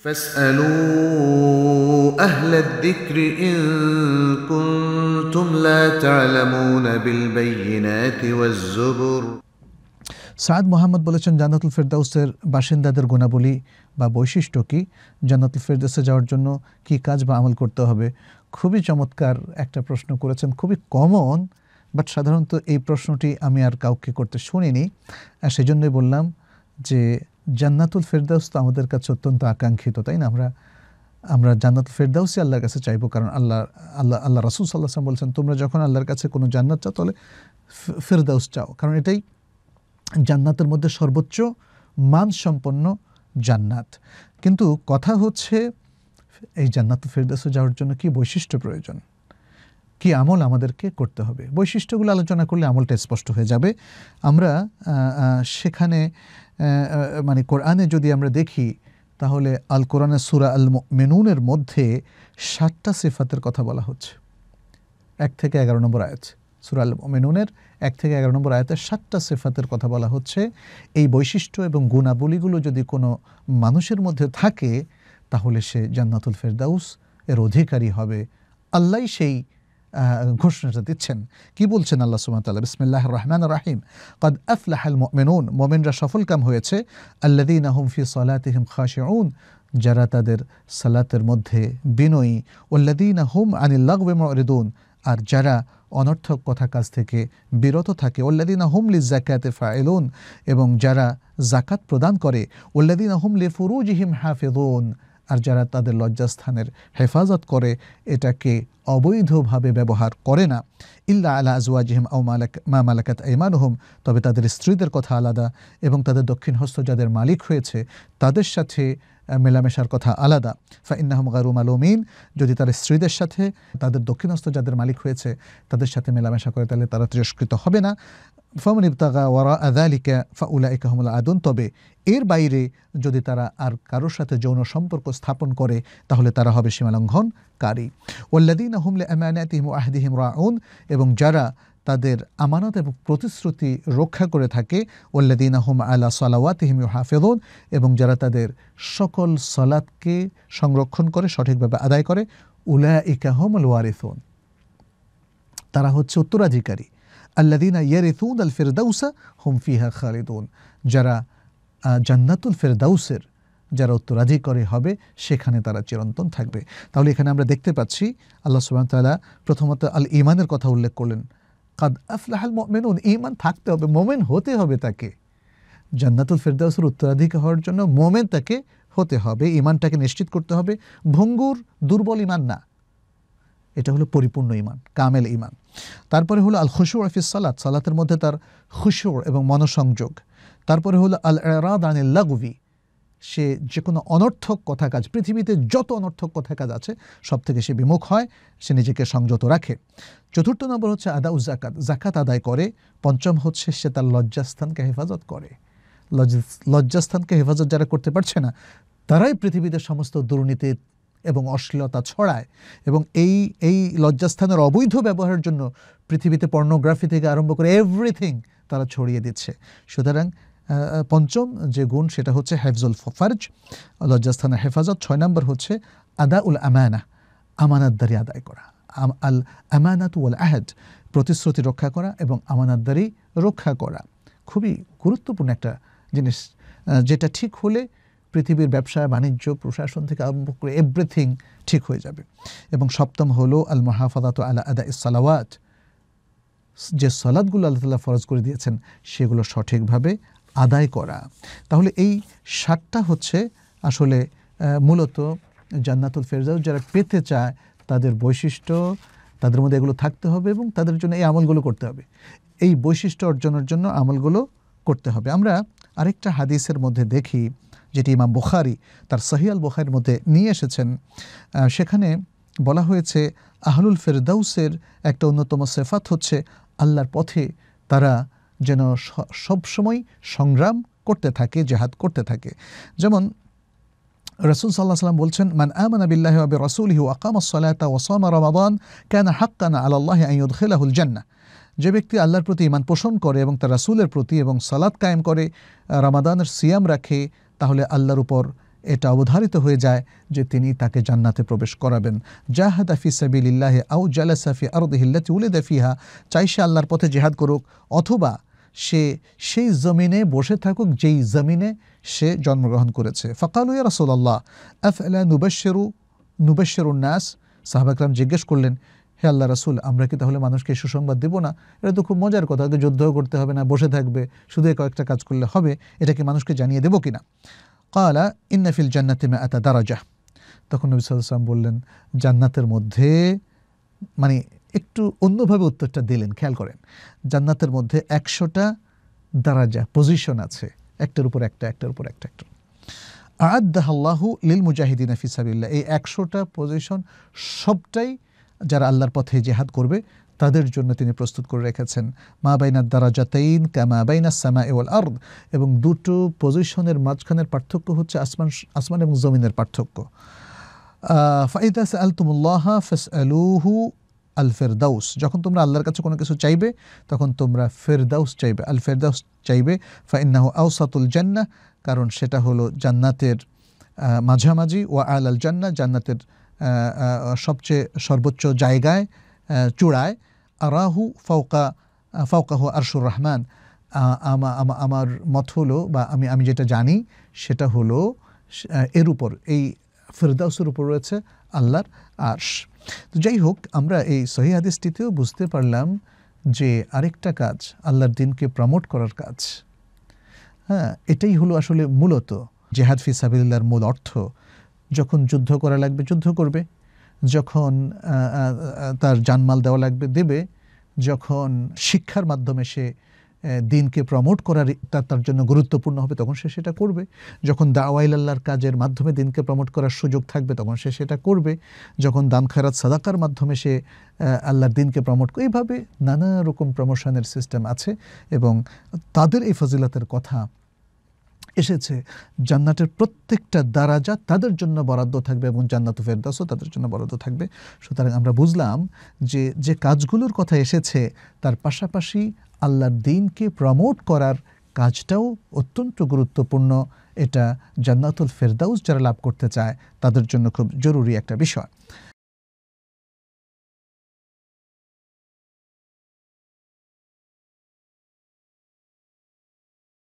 فاسألوا أهل الذكر إن كنتم لا تعلمون بالبينات والزبر সাদ মোহাম্মদ বলেছেন জান্নাতুল ফেরদাউসের বাসিন্দাদের গুণাবলী বা বৈশিষ্ট্য কী জান্নাতুল ফেরদাউসে যাওয়ার জন্য কি কাজ বা আমল করতে হবে খুবই চমৎকার একটা প্রশ্ন করেছেন খুবই কমন বাট সাধারণত এই প্রশ্নটি আমি আর কাউকে করতে শুনিনি জন্যই বললাম যে জান্নাতুল ফেরদাউস তো আমাদের কাছে অত্যন্ত আকাঙ্ক্ষিত তাই না আমরা আমরা জান্নাতুল ফেরদাউসই আল্লাহর কাছে চাইবো কারণ আল্লাহ আল্লাহ আল্লাহ রাসুল সাল্লাহ বলছেন তোমরা যখন আল্লাহর কাছে কোনো জান্নাত চাও তাহলে ফেরদাউস চাও কারণ এটাই জান্নাতের মধ্যে সর্বোচ্চ মানসম্পন্ন জান্নাত কিন্তু কথা হচ্ছে এই জান্নাত ফেরদাসে যাওয়ার জন্য কি বৈশিষ্ট্য প্রয়োজন কি আমল আমাদেরকে করতে হবে বৈশিষ্ট্যগুলো আলোচনা করলে আমলটা স্পষ্ট হয়ে যাবে আমরা সেখানে মানে কোরআনে যদি আমরা দেখি তাহলে আল কোরআনে সুরা আল মেনুনের মধ্যে সাতটা সিফাতের কথা বলা হচ্ছে এক থেকে এগারো নম্বর আয়াত সুরা আল মেনুনের এক থেকে এগারো নম্বর আয়াতের সাতটা সিফাতের কথা বলা হচ্ছে এই বৈশিষ্ট্য এবং গুণাবলীগুলো যদি কোনো মানুষের মধ্যে থাকে তাহলে সে জান্নাতুল ফেরদাউস এর অধিকারী হবে আল্লাহ সেই ঘোষণাটা দিচ্ছেন কি বলছেন আল্লাহ সুমান তাল্লাহ বিসমিল্লাহ রহমান রাহিম কদ আফলাহাল মেনুন মোমেনরা কাম হয়েছে আল্লাদিন আহম ফি সলাতিহিম খাশিউন যারা তাদের সালাতের মধ্যে বিনয়ী উল্লাদিন আহম আনিল্লাগ রিদুন আর যারা অনর্থক কথা কাজ থেকে বিরত থাকে ওল্লাদিন হুমলি জাকাতে ফায়েলুন এবং যারা জাকাত প্রদান করে ওল্লাদিন হুমলি ফুরুজিহিম হাফেদুন আর যারা তাদের লজ্জাস্থানের হেফাজত করে এটাকে অবৈধভাবে ব্যবহার করে না ইল্লা আলা আজওয়াজিহিম আও মালাক মা মালাকাত হোম তবে তাদের স্ত্রীদের কথা আলাদা এবং তাদের দক্ষিণ হস্ত যাদের মালিক হয়েছে তাদের সাথে মেলামেশার কথা আলাদা ফাইন্নাহম আল মালুমিন যদি তার স্ত্রীদের সাথে তাদের দক্ষিণস্থ যাদের মালিক হয়েছে তাদের সাথে মেলামেশা করে তাহলে তারা তিরস্কৃত হবে না ফমন ইবতাগা ওয়ারা আদালিকা ফাউলাইকা আদুন তবে এর বাইরে যদি তারা আর কারোর সাথে যৌন সম্পর্ক স্থাপন করে তাহলে তারা হবে সীমালঙ্ঘনকারী ওল্লাদিন হুমলে আমানাতিহিম আহদিহিম রাউন এবং যারা তাদের আমানত এবং প্রতিশ্রুতি রক্ষা করে থাকে ওল্লাদিন আহম আলা সালাওয়াতিহিম হাফেদুন এবং যারা তাদের সকল সলাদকে সংরক্ষণ করে সঠিকভাবে আদায় করে উলা ইকাহম ওয়ারিথুন তারা হচ্ছে উত্তরাধিকারী আল্লাদিনা ইয়ারিথুন আল ফেরদাউসা হুম ফিহা খালিদুন যারা জান্নাতুল ফেরদাউসের যারা উত্তরাধিকারী হবে সেখানে তারা চিরন্তন থাকবে তাহলে এখানে আমরা দেখতে পাচ্ছি আল্লাহ তালা প্রথমত আল ইমানের কথা উল্লেখ করলেন কাদ আফলাহাল মেনুন ইমান থাকতে হবে মোমেন হতে হবে তাকে জান্নাতুল ফেরদাউসের উত্তরাধিকার হওয়ার জন্য মোমেন তাকে হতে হবে ইমানটাকে নিশ্চিত করতে হবে ভঙ্গুর দুর্বল ইমান না এটা হলো পরিপূর্ণ ইমান কামেল ইমান তারপরে হলো আল খুশুর আফিস সালাত সালাতের মধ্যে তার খুশুর এবং মনসংযোগ তারপরে হলো আল এরাদ আনিল লাগুভি সে যে কোনো অনর্থক কথা কাজ পৃথিবীতে যত অনর্থক কথা কাজ আছে সব থেকে সে বিমুখ হয় সে নিজেকে সংযত রাখে চতুর্থ নম্বর হচ্ছে আদাউ জাকাত জাকাত আদায় করে পঞ্চম হচ্ছে সে তার লজ্জাস্থানকে হেফাজত করে লজ্জাস্থানকে হেফাজত যারা করতে পারছে না তারাই পৃথিবীতে সমস্ত দুর্নীতির এবং অশ্লীলতা ছড়ায় এবং এই এই লজ্জাস্থানের অবৈধ ব্যবহারের জন্য পৃথিবীতে পর্নোগ্রাফি থেকে আরম্ভ করে এভরিথিং তারা ছড়িয়ে দিচ্ছে সুতরাং পঞ্চম যে গুণ সেটা হচ্ছে হেফজুল ফফার্জ লজ্জাস্থানের হেফাজত ছয় নম্বর হচ্ছে আদা উল আমানা আমানাদ্দারি আদায় করা আল আমানাত উল আহেদ প্রতিশ্রুতি রক্ষা করা এবং আমানাদ্দারি রক্ষা করা খুবই গুরুত্বপূর্ণ একটা জিনিস যেটা ঠিক হলে পৃথিবীর ব্যবসা বাণিজ্য প্রশাসন থেকে আরম্ভ করে এভরিথিং ঠিক হয়ে যাবে এবং সপ্তম হলো আল মাহাফাদাত আলা আদা ইসালাওয়াত যে সলাদগুলো আল্লাহ তালা ফরজ করে দিয়েছেন সেগুলো সঠিকভাবে আদায় করা তাহলে এই সাতটা হচ্ছে আসলে মূলত জান্নাতুল ফেরজাউ যারা পেতে চায় তাদের বৈশিষ্ট্য তাদের মধ্যে এগুলো থাকতে হবে এবং তাদের জন্য এই আমলগুলো করতে হবে এই বৈশিষ্ট্য অর্জনের জন্য আমলগুলো করতে হবে আমরা আরেকটা হাদিসের মধ্যে দেখি যেটি ইমাম বুখারি তার সহিয়াল বুখারির মধ্যে নিয়ে এসেছেন সেখানে বলা হয়েছে আহলুল ফেরদাউসের একটা অন্যতম সেফাত হচ্ছে আল্লাহর পথে তারা যেন সবসময় সংগ্রাম করতে থাকে জেহাদ করতে থাকে যেমন রসুল সাল্লাহ সাল্লাম বলছেন মান আমানা বিল্লাহ আবি রসুল হিউ আকাম সালাতা ওসামা রমাদান কেন হাক্কানা আল্লাহ খেলাহুল জান্না যে ব্যক্তি আল্লাহর প্রতি ইমান পোষণ করে এবং তার রাসুলের প্রতি এবং সালাদ কায়েম করে রামাদানের সিয়াম রাখে তাহলে আল্লাহর উপর এটা অবধারিত হয়ে যায় যে তিনি তাকে জান্নাতে প্রবেশ করাবেন জাহাদা ফি সাবিল্লাহে আউ জালাসাফি আরদিহিল্লাতি উলে ফিহা চাই সে আল্লাহর পথে জেহাদ করুক অথবা সে সেই জমিনে বসে থাকুক যেই জমিনে সে জন্মগ্রহণ করেছে ফকালুয়া রসোল্লাহ আফ আল্লাহ নুবাশেরু নুবাশেরুন্নাস সাহাবাকরাম জিজ্ঞেস করলেন হে আল্লাহ রাসুল আমরা কি তাহলে মানুষকে সুসংবাদ দেবো না এটা তো খুব মজার কথা ওকে যুদ্ধ করতে হবে না বসে থাকবে শুধু কয়েকটা কাজ করলে হবে এটা কি মানুষকে জানিয়ে দেবো কিনা কালা ইন্নাফিল জান্নাতে মে এত দারাজা তখন নবী সালাম বললেন জান্নাতের মধ্যে মানে একটু অন্যভাবে উত্তরটা দিলেন খেয়াল করেন জান্নাতের মধ্যে একশোটা দারাজা পজিশন আছে একটার উপর একটা একটার উপর একটা একটা আদাহ লিল মুজাহিদিন ফিসাবিল্লা এই একশোটা পজিশন সবটাই যারা আল্লাহর পথে জেহাদ করবে তাদের জন্য তিনি প্রস্তুত করে রেখেছেন মা বাইনার দারাজাতাইন কামা বাইনা সামা এওয়াল আর্দ এবং দুটো পজিশনের মাঝখানের পার্থক্য হচ্ছে আসমান আসমান এবং জমিনের পার্থক্য ফাইদা আল তুমুল্লাহ ফেস আলুহু আল ফেরদাউস যখন তোমরা আল্লাহর কাছে কোনো কিছু চাইবে তখন তোমরা ফেরদাউস চাইবে আল ফেরদাউস চাইবে ফাইন্নাহ আউসাতুল জান্না কারণ সেটা হলো জান্নাতের মাঝামাঝি ওয়া আল আল জান্না জান্নাতের সবচেয়ে সর্বোচ্চ জায়গায় চূড়ায় আরাহু ফাউকা ফাউকাহু আরশুর রহমান আমার মত হলো বা আমি আমি যেটা জানি সেটা হলো এর উপর এই ফেরদাউসের উপর রয়েছে আল্লাহর আর্শ তো যাই হোক আমরা এই সহি হাদিসটিতেও বুঝতে পারলাম যে আরেকটা কাজ আল্লাহর দিনকে প্রমোট করার কাজ হ্যাঁ এটাই হলো আসলে মূলত জেহাদ ফি সাবিল্লার মূল অর্থ যখন যুদ্ধ করা লাগবে যুদ্ধ করবে যখন তার জানমাল দেওয়া লাগবে দেবে যখন শিক্ষার মাধ্যমে সে দিনকে প্রমোট করার তার তার জন্য গুরুত্বপূর্ণ হবে তখন সে সেটা করবে যখন দাওয়াইলাল্লার কাজের মাধ্যমে দিনকে প্রমোট করার সুযোগ থাকবে তখন সে সেটা করবে যখন দান খারাত সাদাকার মাধ্যমে সে আল্লাহর দিনকে প্রমোট এইভাবে নানা রকম প্রমোশনের সিস্টেম আছে এবং তাদের এই ফজিলতের কথা এসেছে জান্নাতের প্রত্যেকটা দারাজা তাদের জন্য বরাদ্দ থাকবে এবং জান্নাত ফেরদাসও তাদের জন্য বরাদ্দ থাকবে সুতরাং আমরা বুঝলাম যে যে কাজগুলোর কথা এসেছে তার পাশাপাশি আল্লাহর দিনকে প্রমোট করার কাজটাও অত্যন্ত গুরুত্বপূর্ণ এটা জান্নাতুল ফেরদাউস যারা লাভ করতে চায় তাদের জন্য খুব জরুরি একটা বিষয়